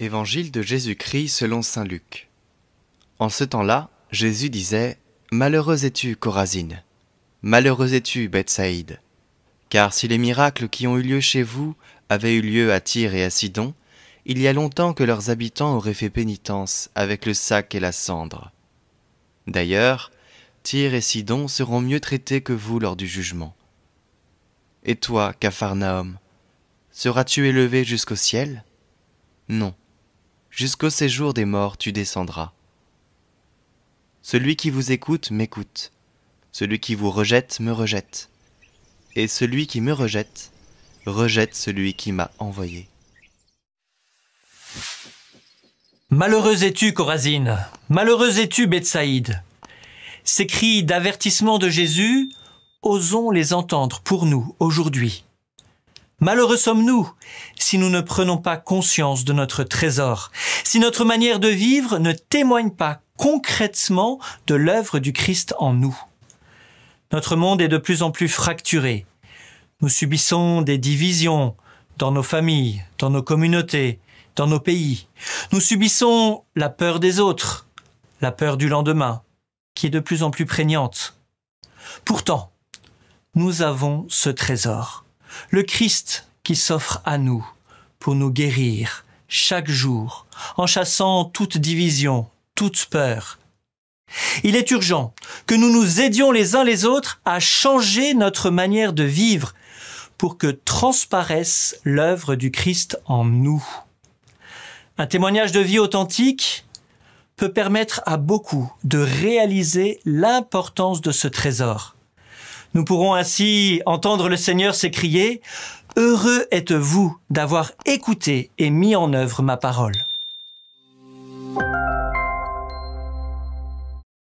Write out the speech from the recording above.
Évangile de Jésus-Christ selon saint Luc. En ce temps-là, Jésus disait Malheureux es-tu, Corazine Malheureux es-tu, Bethsaïde Car si les miracles qui ont eu lieu chez vous avaient eu lieu à Tyr et à Sidon, il y a longtemps que leurs habitants auraient fait pénitence avec le sac et la cendre. D'ailleurs, Tyr et Sidon seront mieux traités que vous lors du jugement. Et toi, Capharnaüm, seras-tu élevé jusqu'au ciel Non jusqu'au séjour des morts tu descendras. Celui qui vous écoute m'écoute, celui qui vous rejette me rejette, et celui qui me rejette rejette celui qui m'a envoyé. Malheureux es-tu, Corazine, Malheureux es-tu, Bethsaïde. Ces cris d'avertissement de Jésus, osons les entendre pour nous aujourd'hui. Malheureux sommes-nous si nous ne prenons pas conscience de notre trésor, si notre manière de vivre ne témoigne pas concrètement de l'œuvre du Christ en nous. Notre monde est de plus en plus fracturé. Nous subissons des divisions dans nos familles, dans nos communautés, dans nos pays. Nous subissons la peur des autres, la peur du lendemain, qui est de plus en plus prégnante. Pourtant, nous avons ce trésor le Christ qui s'offre à nous pour nous guérir chaque jour, en chassant toute division, toute peur. Il est urgent que nous nous aidions les uns les autres à changer notre manière de vivre pour que transparaisse l'œuvre du Christ en nous. Un témoignage de vie authentique peut permettre à beaucoup de réaliser l'importance de ce trésor. Nous pourrons ainsi entendre le Seigneur s'écrier, Heureux êtes-vous d'avoir écouté et mis en œuvre ma parole.